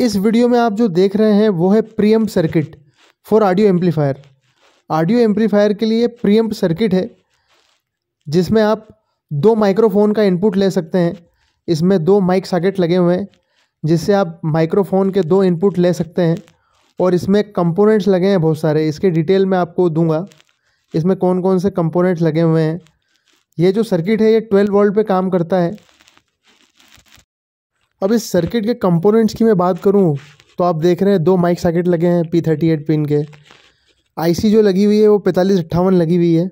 इस वीडियो में आप जो देख रहे हैं वो है preamp circuit for audio amplifier audio amplifier के लिए प्रियम्प सर्किट है जिसमें आप दो माइक्रोफोन का इनपुट ले सकते हैं इसमें दो माइक सॉकेट लगे हुए हैं जिससे आप माइक्रोफोन के दो इनपुट ले सकते हैं और इसमें कंपोनेंट्स लगे हैं बहुत सारे इसके डिटेल मैं आपको दूंगा इसमें कौन कौन से कंपोनेंट्स लगे हुए हैं ये जो सर्किट है ये 12 वोल्ट पे काम करता है अब इस सर्किट के कंपोनेंट्स की मैं बात करूँ तो आप देख रहे हैं दो माइक सर्किट लगे हैं पी थर्टी एट पिन के आईसी जो लगी हुई है वो पैंतालीस अट्ठावन लगी हुई है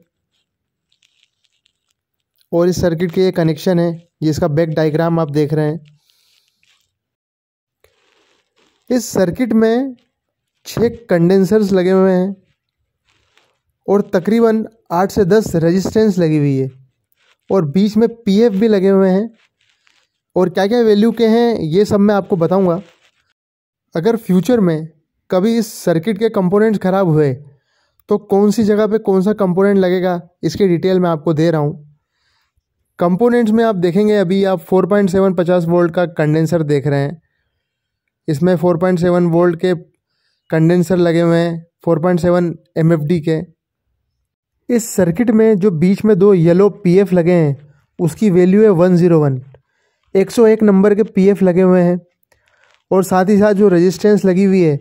और इस सर्किट के ये कनेक्शन है जिसका बैक डायग्राम आप देख रहे हैं इस सर्किट में छः कंडेंसर्स लगे हुए हैं और तकरीबन आठ से दस रेजिस्टेंस लगी हुई है और बीच में पीएफ भी लगे हुए हैं और क्या क्या वैल्यू के हैं ये सब मैं आपको बताऊंगा अगर फ्यूचर में कभी इस सर्किट के कंपोनेंट्स ख़राब हुए तो कौन सी जगह पे कौन सा कंपोनेंट लगेगा इसकी डिटेल मैं आपको दे रहा हूँ कंपोनेंट्स में आप देखेंगे अभी आप 4.7 पचास वोल्ट का कंडेंसर देख रहे हैं इसमें 4.7 वोल्ट के कंडेंसर लगे हुए हैं 4.7 डी के इस सर्किट में जो बीच में दो येलो एफ लगे हैं उसकी वैल्यू है वन 101 नंबर के पीएफ लगे हुए हैं और साथ ही साथ जो रेजिस्टेंस लगी हुई है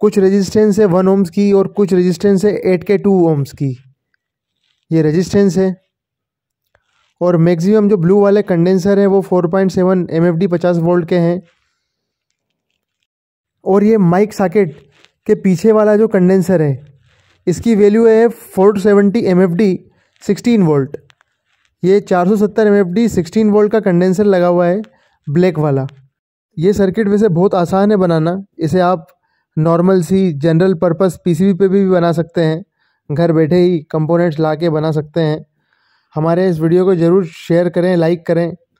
कुछ रेजिस्टेंस है वन ओम्स की और कुछ रेजिस्टेंस है एट के टू ओम्स की ये रेजिस्टेंस है और मैक्सिमम जो ब्लू वाले कंडेंसर हैं वो four point seven M F D पचास वोल्ट के हैं और ये माइक साकेट के पीछे वाला जो कंडेंसर है इसकी वैल्यू है four seventy M F D sixteen volt ये 470 सौ सिक्सटीन वोल्ट का कंडेंसर लगा हुआ है ब्लैक वाला ये सर्किट वैसे बहुत आसान है बनाना इसे आप नॉर्मल सी जनरल पर्पस पीसीबी पे भी बना सकते हैं घर बैठे ही कंपोनेंट्स ला के बना सकते हैं हमारे इस वीडियो को ज़रूर शेयर करें लाइक करें